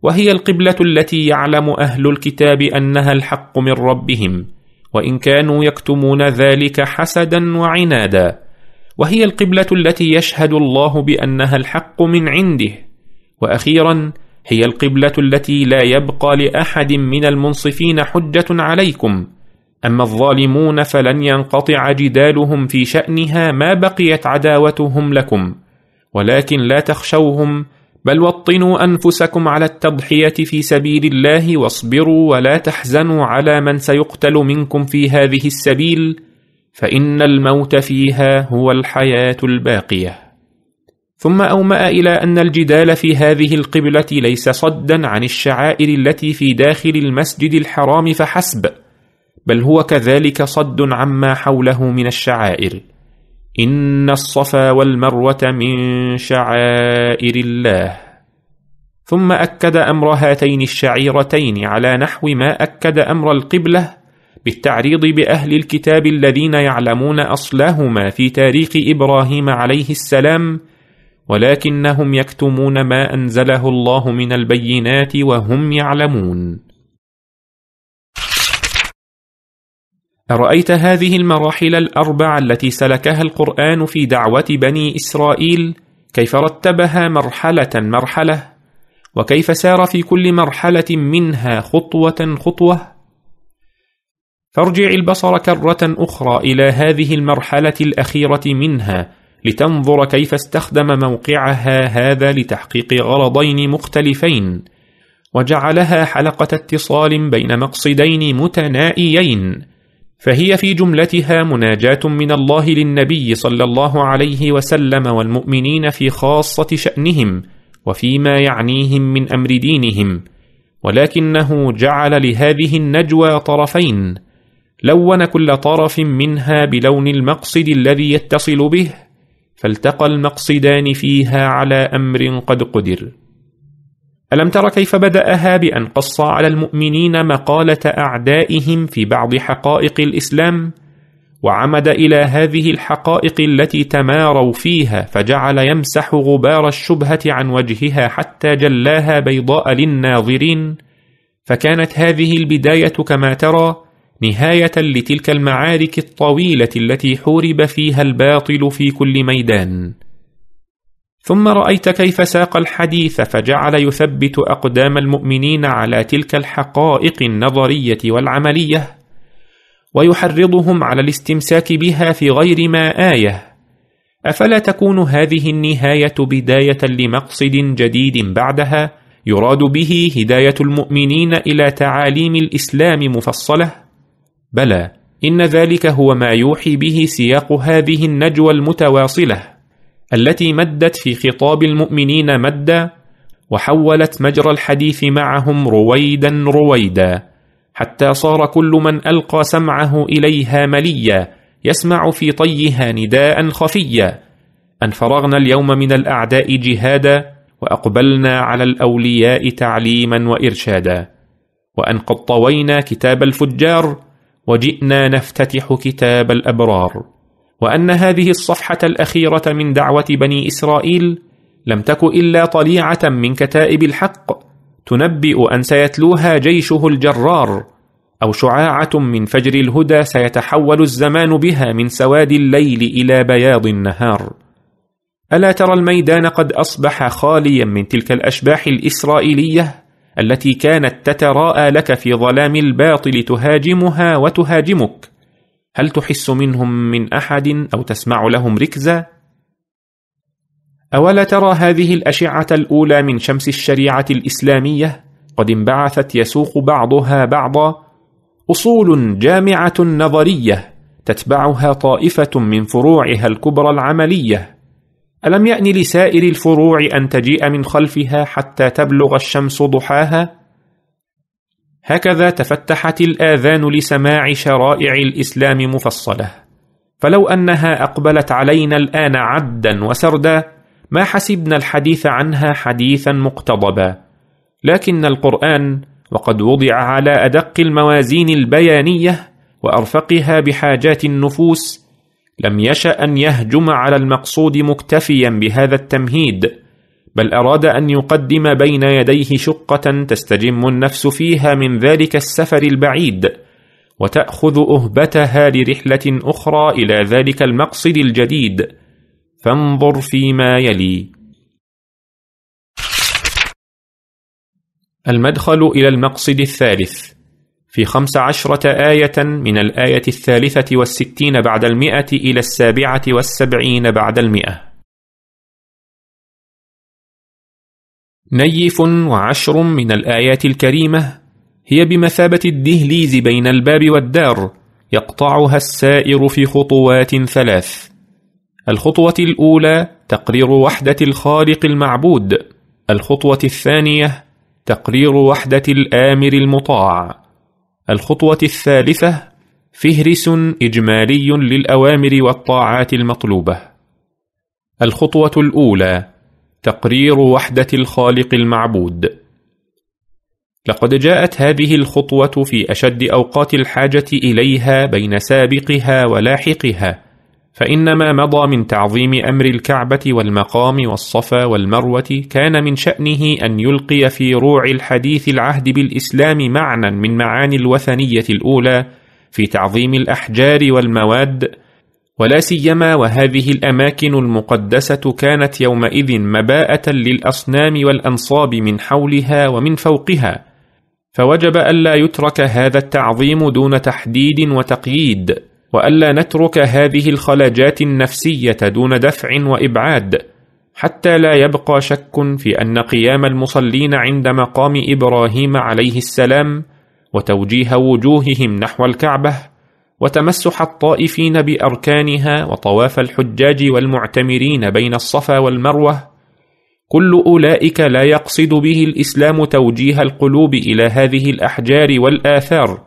وهي القبلة التي يعلم أهل الكتاب أنها الحق من ربهم وإن كانوا يكتمون ذلك حسدا وعنادا وهي القبلة التي يشهد الله بأنها الحق من عنده وأخيرا هي القبلة التي لا يبقى لأحد من المنصفين حجة عليكم أما الظالمون فلن ينقطع جدالهم في شأنها ما بقيت عداوتهم لكم ولكن لا تخشوهم بل وطنوا أنفسكم على التضحية في سبيل الله واصبروا ولا تحزنوا على من سيقتل منكم في هذه السبيل فإن الموت فيها هو الحياة الباقية ثم أومأ إلى أن الجدال في هذه القبلة ليس صدا عن الشعائر التي في داخل المسجد الحرام فحسب بل هو كذلك صد عما حوله من الشعائر إن الصفا والمروة من شعائر الله ثم أكد أمر هاتين الشعيرتين على نحو ما أكد أمر القبلة بالتعريض بأهل الكتاب الذين يعلمون أصلهما في تاريخ إبراهيم عليه السلام ولكنهم يكتمون ما أنزله الله من البينات وهم يعلمون أرأيت هذه المراحل الأربع التي سلكها القرآن في دعوة بني إسرائيل كيف رتبها مرحلة مرحلة وكيف سار في كل مرحلة منها خطوة خطوة فارجع البصر كرة أخرى إلى هذه المرحلة الأخيرة منها لتنظر كيف استخدم موقعها هذا لتحقيق غرضين مختلفين وجعلها حلقة اتصال بين مقصدين متنائيين فهي في جملتها مناجاة من الله للنبي صلى الله عليه وسلم والمؤمنين في خاصة شأنهم وفيما يعنيهم من أمر دينهم ولكنه جعل لهذه النجوى طرفين لون كل طرف منها بلون المقصد الذي يتصل به فالتقى المقصدان فيها على أمر قد قدر ألم تر كيف بدأها بأن قص على المؤمنين مقالة أعدائهم في بعض حقائق الإسلام؟ وعمد إلى هذه الحقائق التي تماروا فيها فجعل يمسح غبار الشبهة عن وجهها حتى جلاها بيضاء للناظرين فكانت هذه البداية كما ترى نهاية لتلك المعارك الطويلة التي حورب فيها الباطل في كل ميدان ثم رأيت كيف ساق الحديث فجعل يثبت أقدام المؤمنين على تلك الحقائق النظرية والعملية ويحرضهم على الاستمساك بها في غير ما آية أفلا تكون هذه النهاية بداية لمقصد جديد بعدها يراد به هداية المؤمنين إلى تعاليم الإسلام مفصلة؟ بلى إن ذلك هو ما يوحي به سياق هذه النجوى المتواصلة التي مدت في خطاب المؤمنين مدا وحولت مجرى الحديث معهم رويدا رويدا حتى صار كل من ألقى سمعه إليها مليا يسمع في طيها نداء خفيا أن فرغنا اليوم من الأعداء جهادا وأقبلنا على الأولياء تعليما وإرشادا وأن قد طوينا كتاب الفجار وجئنا نفتتح كتاب الأبرار وأن هذه الصفحة الأخيرة من دعوة بني إسرائيل لم تك إلا طليعة من كتائب الحق تنبئ أن سيتلوها جيشه الجرار أو شعاعة من فجر الهدى سيتحول الزمان بها من سواد الليل إلى بياض النهار ألا ترى الميدان قد أصبح خاليا من تلك الأشباح الإسرائيلية؟ التي كانت تتراءى لك في ظلام الباطل تهاجمها وتهاجمك هل تحس منهم من أحد أو تسمع لهم ركزا؟ أولا ترى هذه الأشعة الأولى من شمس الشريعة الإسلامية قد انبعثت يسوق بعضها بعضا أصول جامعة نظرية تتبعها طائفة من فروعها الكبرى العملية ألم يأن لسائر الفروع أن تجيء من خلفها حتى تبلغ الشمس ضحاها؟ هكذا تفتحت الآذان لسماع شرائع الإسلام مفصلة فلو أنها أقبلت علينا الآن عدا وسردا ما حسبنا الحديث عنها حديثا مقتضبا لكن القرآن وقد وضع على أدق الموازين البيانية وأرفقها بحاجات النفوس لم يشأ أن يهجم على المقصود مكتفيا بهذا التمهيد بل أراد أن يقدم بين يديه شقة تستجم النفس فيها من ذلك السفر البعيد وتأخذ أهبتها لرحلة أخرى إلى ذلك المقصد الجديد فانظر فيما يلي المدخل إلى المقصد الثالث في خمس عشرة آية من الآية الثالثة والستين بعد المئة إلى السابعة والسبعين بعد المئة نيف وعشر من الآيات الكريمة هي بمثابة الدهليز بين الباب والدار يقطعها السائر في خطوات ثلاث الخطوة الأولى تقرير وحدة الخالق المعبود الخطوة الثانية تقرير وحدة الآمر المطاع الخطوة الثالثة فهرس إجمالي للأوامر والطاعات المطلوبة الخطوة الأولى تقرير وحدة الخالق المعبود لقد جاءت هذه الخطوة في أشد أوقات الحاجة إليها بين سابقها ولاحقها فإن ما مضى من تعظيم أمر الكعبة والمقام والصفا والمروة كان من شأنه أن يلقي في روع الحديث العهد بالإسلام معنى من معاني الوثنية الأولى في تعظيم الأحجار والمواد ولا سيما وهذه الأماكن المقدسة كانت يومئذ مباءة للأصنام والأنصاب من حولها ومن فوقها فوجب ألا يترك هذا التعظيم دون تحديد وتقييد والا نترك هذه الخلاجات النفسيه دون دفع وابعاد حتى لا يبقى شك في ان قيام المصلين عند مقام ابراهيم عليه السلام وتوجيه وجوههم نحو الكعبه وتمسح الطائفين باركانها وطواف الحجاج والمعتمرين بين الصفا والمروه كل اولئك لا يقصد به الاسلام توجيه القلوب الى هذه الاحجار والاثار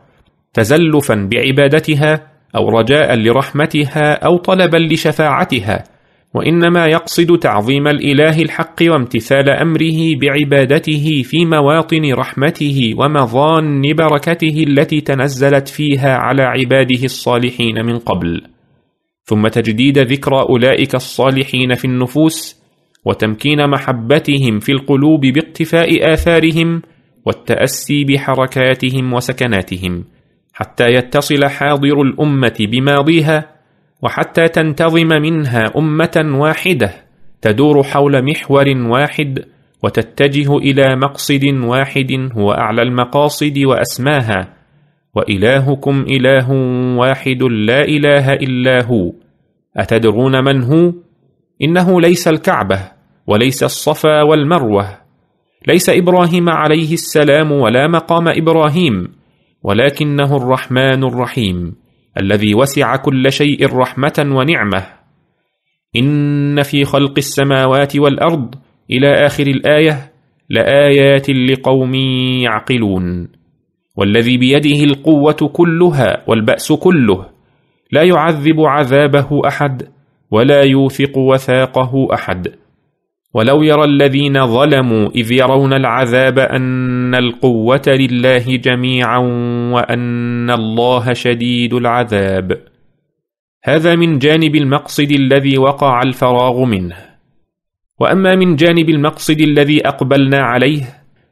تزلفا بعبادتها أو رجاء لرحمتها أو طلبا لشفاعتها وإنما يقصد تعظيم الإله الحق وامتثال أمره بعبادته في مواطن رحمته ومظان بركته التي تنزلت فيها على عباده الصالحين من قبل ثم تجديد ذكرى أولئك الصالحين في النفوس وتمكين محبتهم في القلوب باقتفاء آثارهم والتأسي بحركاتهم وسكناتهم حتى يتصل حاضر الأمة بماضيها وحتى تنتظم منها أمة واحدة تدور حول محور واحد وتتجه إلى مقصد واحد هو أعلى المقاصد وأسماها وإلهكم إله واحد لا إله إلا هو أتدرون من هو؟ إنه ليس الكعبة وليس الصفا والمروة ليس إبراهيم عليه السلام ولا مقام إبراهيم ولكنه الرحمن الرحيم الذي وسع كل شيء رحمة ونعمة إن في خلق السماوات والأرض إلى آخر الآية لآيات لقوم يعقلون والذي بيده القوة كلها والبأس كله لا يعذب عذابه أحد ولا يوثق وثاقه أحد ولو يرى الذين ظلموا إذ يرون العذاب أن القوة لله جميعا وأن الله شديد العذاب هذا من جانب المقصد الذي وقع الفراغ منه وأما من جانب المقصد الذي أقبلنا عليه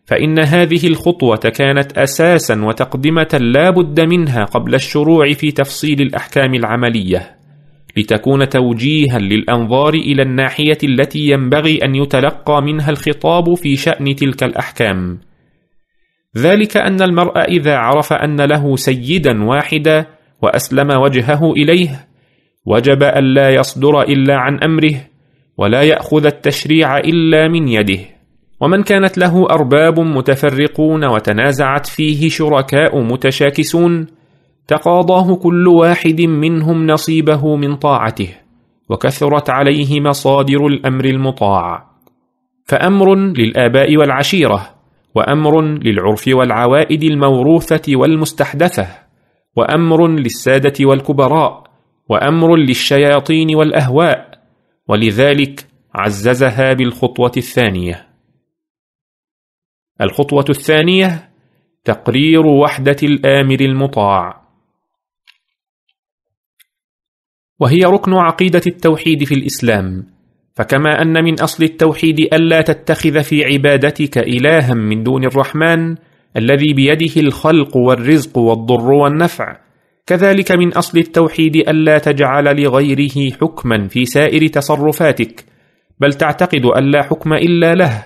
فإن هذه الخطوة كانت أساسا وتقدمة لا بد منها قبل الشروع في تفصيل الأحكام العملية لتكون توجيها للأنظار إلى الناحية التي ينبغي أن يتلقى منها الخطاب في شأن تلك الأحكام ذلك أن المرء إذا عرف أن له سيدا واحدا وأسلم وجهه إليه وجب ألا يصدر إلا عن أمره ولا يأخذ التشريع إلا من يده ومن كانت له أرباب متفرقون وتنازعت فيه شركاء متشاكسون تقاضاه كل واحد منهم نصيبه من طاعته وكثرت عليه مصادر الأمر المطاع فأمر للآباء والعشيرة وأمر للعرف والعوائد الموروثة والمستحدثة وأمر للسادة والكبراء وأمر للشياطين والأهواء ولذلك عززها بالخطوة الثانية الخطوة الثانية تقرير وحدة الآمر المطاع وهي ركن عقيدة التوحيد في الإسلام فكما أن من أصل التوحيد ألا تتخذ في عبادتك إلها من دون الرحمن الذي بيده الخلق والرزق والضر والنفع كذلك من أصل التوحيد ألا تجعل لغيره حكما في سائر تصرفاتك بل تعتقد أن لا حكم إلا له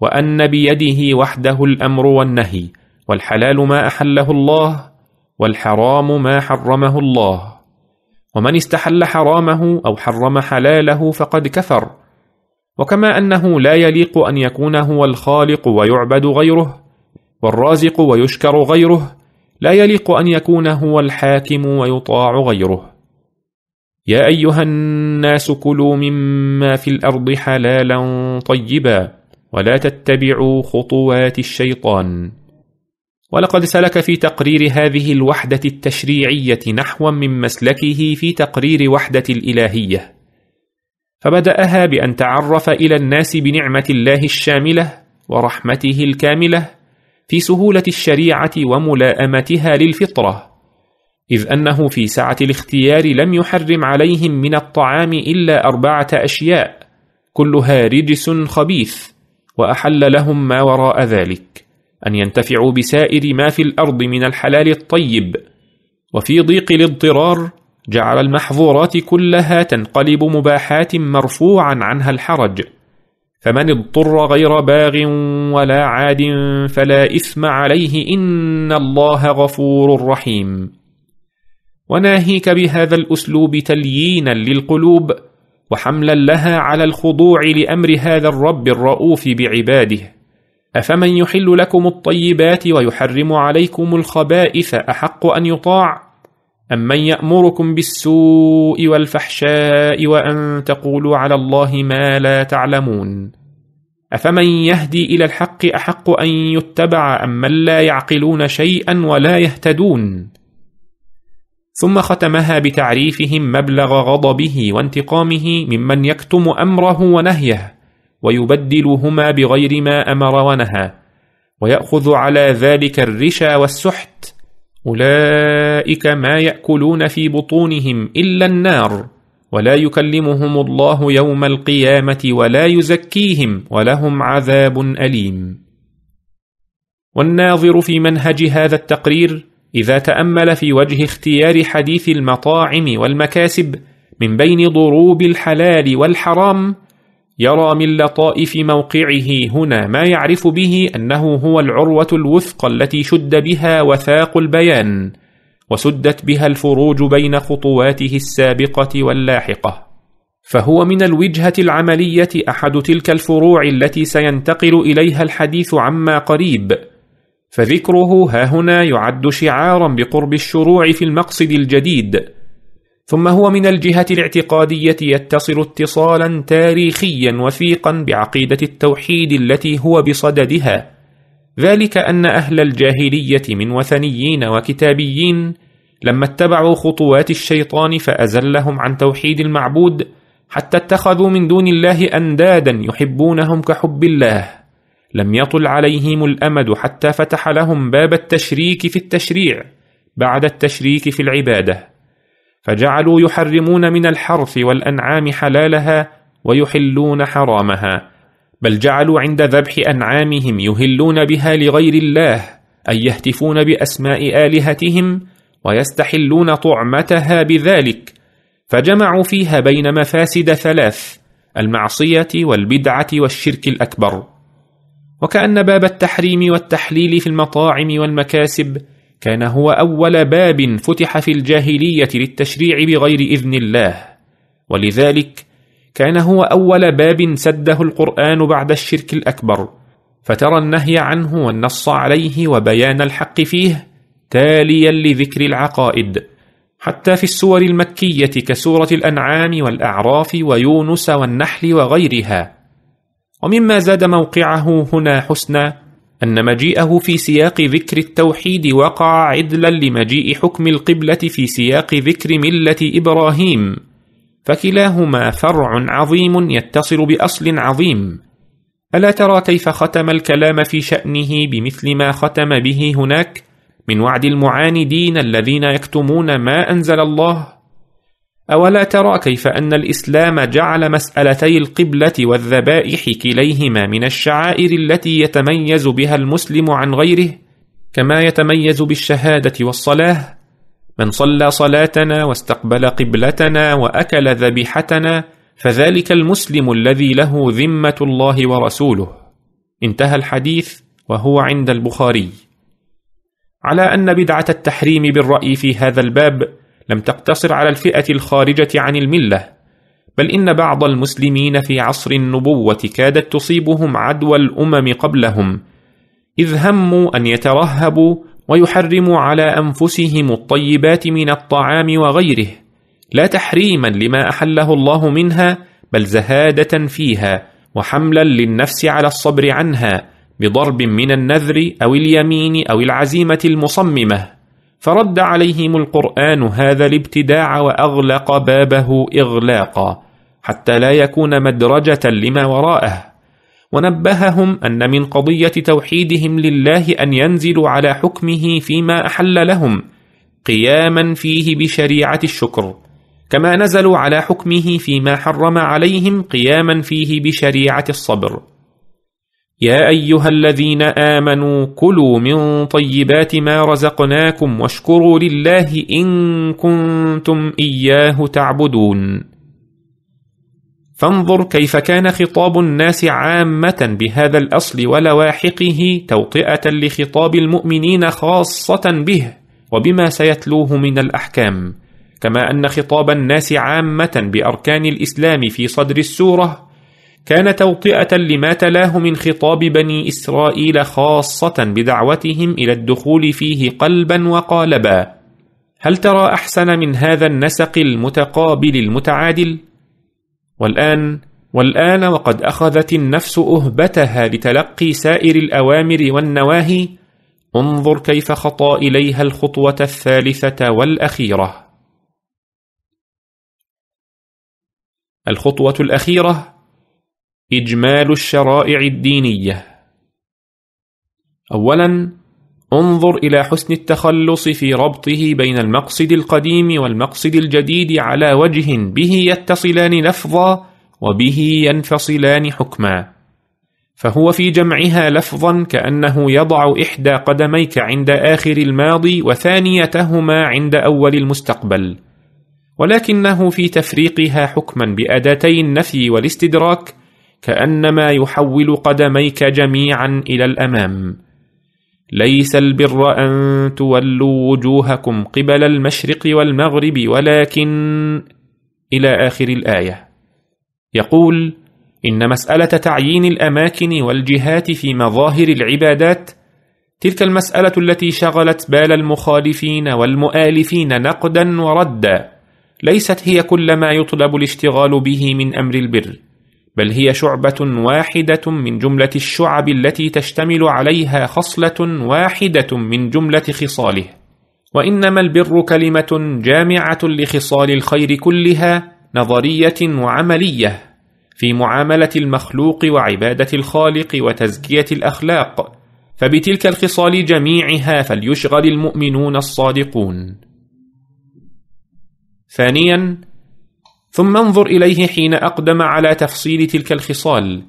وأن بيده وحده الأمر والنهي والحلال ما أحله الله والحرام ما حرمه الله ومن استحل حرامه أو حرم حلاله فقد كفر وكما أنه لا يليق أن يكون هو الخالق ويعبد غيره والرازق ويشكر غيره لا يليق أن يكون هو الحاكم ويطاع غيره يا أيها الناس كلوا مما في الأرض حلالا طيبا ولا تتبعوا خطوات الشيطان ولقد سلك في تقرير هذه الوحدة التشريعية نحوا من مسلكه في تقرير وحدة الإلهية فبدأها بأن تعرف إلى الناس بنعمة الله الشاملة ورحمته الكاملة في سهولة الشريعة وملاءمتها للفطرة إذ أنه في سعة الاختيار لم يحرم عليهم من الطعام إلا أربعة أشياء كلها رجس خبيث وأحل لهم ما وراء ذلك أن ينتفعوا بسائر ما في الأرض من الحلال الطيب وفي ضيق الاضطرار جعل المحظورات كلها تنقلب مباحات مرفوعا عنها الحرج فمن اضطر غير باغ ولا عاد فلا إثم عليه إن الله غفور رحيم وناهيك بهذا الأسلوب تليينا للقلوب وحملا لها على الخضوع لأمر هذا الرب الرؤوف بعباده أفمن يحل لكم الطيبات ويحرم عليكم الخبائث أحق أن يطاع أم من يأمركم بالسوء والفحشاء وأن تقولوا على الله ما لا تعلمون أفمن يهدي إلى الحق أحق أن يتبع أم من لا يعقلون شيئا ولا يهتدون ثم ختمها بتعريفهم مبلغ غضبه وانتقامه ممن يكتم أمره ونهيه ويبدلهما بغير ما أمر ونهى ويأخذ على ذلك الرشا والسحت أولئك ما يأكلون في بطونهم إلا النار ولا يكلمهم الله يوم القيامة ولا يزكيهم ولهم عذاب أليم والناظر في منهج هذا التقرير إذا تأمل في وجه اختيار حديث المطاعم والمكاسب من بين ضروب الحلال والحرام يرى من لطائف موقعه هنا ما يعرف به أنه هو العروة الوثقى التي شد بها وثاق البيان وسدت بها الفروج بين خطواته السابقة واللاحقة فهو من الوجهة العملية أحد تلك الفروع التي سينتقل إليها الحديث عما قريب فذكره هنا يعد شعارا بقرب الشروع في المقصد الجديد ثم هو من الجهة الاعتقادية يتصل اتصالا تاريخيا وثيقا بعقيدة التوحيد التي هو بصددها ذلك أن أهل الجاهلية من وثنيين وكتابيين لما اتبعوا خطوات الشيطان فأزلهم عن توحيد المعبود حتى اتخذوا من دون الله أندادا يحبونهم كحب الله لم يطل عليهم الأمد حتى فتح لهم باب التشريك في التشريع بعد التشريك في العباده فجعلوا يحرمون من الحرث والأنعام حلالها ويحلون حرامها بل جعلوا عند ذبح أنعامهم يهلون بها لغير الله أي يهتفون بأسماء آلهتهم ويستحلون طعمتها بذلك فجمعوا فيها بين مفاسد ثلاث المعصية والبدعة والشرك الأكبر وكأن باب التحريم والتحليل في المطاعم والمكاسب كان هو أول باب فتح في الجاهلية للتشريع بغير إذن الله ولذلك كان هو أول باب سده القرآن بعد الشرك الأكبر فترى النهي عنه والنص عليه وبيان الحق فيه تاليا لذكر العقائد حتى في السور المكية كسورة الأنعام والأعراف ويونس والنحل وغيرها ومما زاد موقعه هنا حسنًا أن مجيئه في سياق ذكر التوحيد وقع عدلا لمجيء حكم القبلة في سياق ذكر ملة إبراهيم فكلاهما فرع عظيم يتصل بأصل عظيم ألا ترى كيف ختم الكلام في شأنه بمثل ما ختم به هناك؟ من وعد المعاندين الذين يكتمون ما أنزل الله أولا ترى كيف أن الإسلام جعل مسألتي القبلة والذبائح كليهما من الشعائر التي يتميز بها المسلم عن غيره كما يتميز بالشهادة والصلاة من صلى صلاتنا واستقبل قبلتنا وأكل ذبيحتنا فذلك المسلم الذي له ذمة الله ورسوله انتهى الحديث وهو عند البخاري على أن بدعة التحريم بالرأي في هذا الباب لم تقتصر على الفئة الخارجة عن الملة بل إن بعض المسلمين في عصر النبوة كادت تصيبهم عدوى الأمم قبلهم إذ هموا أن يترهبوا ويحرموا على أنفسهم الطيبات من الطعام وغيره لا تحريما لما أحله الله منها بل زهادة فيها وحملا للنفس على الصبر عنها بضرب من النذر أو اليمين أو العزيمة المصممة فرد عليهم القرآن هذا الابتداع وأغلق بابه إغلاقا حتى لا يكون مدرجة لما وراءه ونبههم أن من قضية توحيدهم لله أن ينزلوا على حكمه فيما أحل لهم قياما فيه بشريعة الشكر كما نزلوا على حكمه فيما حرم عليهم قياما فيه بشريعة الصبر يا أيها الذين آمنوا كلوا من طيبات ما رزقناكم واشكروا لله إن كنتم إياه تعبدون فانظر كيف كان خطاب الناس عامة بهذا الأصل ولواحقه توطئة لخطاب المؤمنين خاصة به وبما سيتلوه من الأحكام كما أن خطاب الناس عامة بأركان الإسلام في صدر السورة كان توطئة لما تلاه من خطاب بني إسرائيل خاصة بدعوتهم إلى الدخول فيه قلبا وقالبا هل ترى أحسن من هذا النسق المتقابل المتعادل؟ والآن والآن وقد أخذت النفس أهبتها لتلقي سائر الأوامر والنواهي انظر كيف خطى إليها الخطوة الثالثة والأخيرة الخطوة الأخيرة إجمال الشرائع الدينية أولاً انظر إلى حسن التخلص في ربطه بين المقصد القديم والمقصد الجديد على وجه به يتصلان لفظا وبه ينفصلان حكما فهو في جمعها لفظا كأنه يضع إحدى قدميك عند آخر الماضي وثانيتهما عند أول المستقبل ولكنه في تفريقها حكما بأداتي النفي والاستدراك كأنما يحول قدميك جميعا إلى الأمام ليس البر أن تولوا وجوهكم قبل المشرق والمغرب ولكن إلى آخر الآية يقول إن مسألة تعيين الأماكن والجهات في مظاهر العبادات تلك المسألة التي شغلت بال المخالفين والمؤالفين نقدا وردا ليست هي كل ما يطلب الاشتغال به من أمر البر بل هي شعبة واحدة من جملة الشعب التي تشتمل عليها خصلة واحدة من جملة خصاله وإنما البر كلمة جامعة لخصال الخير كلها نظرية وعملية في معاملة المخلوق وعبادة الخالق وتزكية الأخلاق فبتلك الخصال جميعها فليشغل المؤمنون الصادقون ثانياً ثم انظر إليه حين أقدم على تفصيل تلك الخصال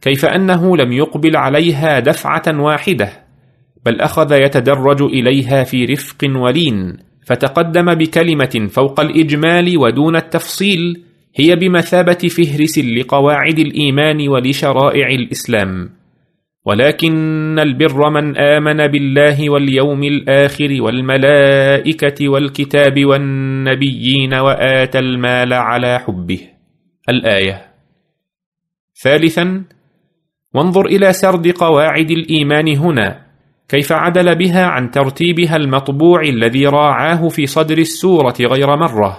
كيف أنه لم يقبل عليها دفعة واحدة بل أخذ يتدرج إليها في رفق ولين فتقدم بكلمة فوق الإجمال ودون التفصيل هي بمثابة فهرس لقواعد الإيمان ولشرائع الإسلام ولكن البر من آمن بالله واليوم الآخر والملائكة والكتاب والنبيين وآتى المال على حبه الآية ثالثا وانظر إلى سرد قواعد الإيمان هنا كيف عدل بها عن ترتيبها المطبوع الذي راعاه في صدر السورة غير مرة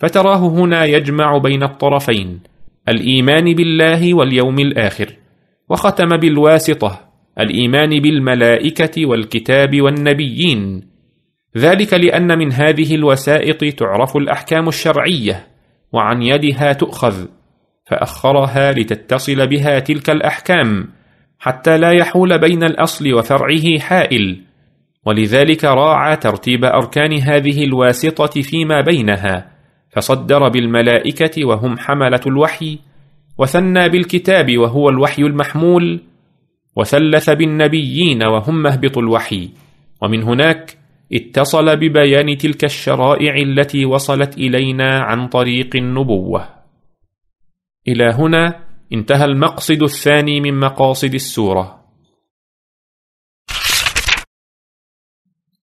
فتراه هنا يجمع بين الطرفين الإيمان بالله واليوم الآخر وختم بالواسطة الإيمان بالملائكة والكتاب والنبيين ذلك لأن من هذه الوسائط تعرف الأحكام الشرعية وعن يدها تؤخذ فأخرها لتتصل بها تلك الأحكام حتى لا يحول بين الأصل وفرعه حائل ولذلك راعى ترتيب أركان هذه الواسطة فيما بينها فصدر بالملائكة وهم حملة الوحي وثنى بالكتاب وهو الوحي المحمول وثلث بالنبيين وهم مهبط الوحي ومن هناك اتصل ببيان تلك الشرائع التي وصلت إلينا عن طريق النبوة إلى هنا انتهى المقصد الثاني من مقاصد السورة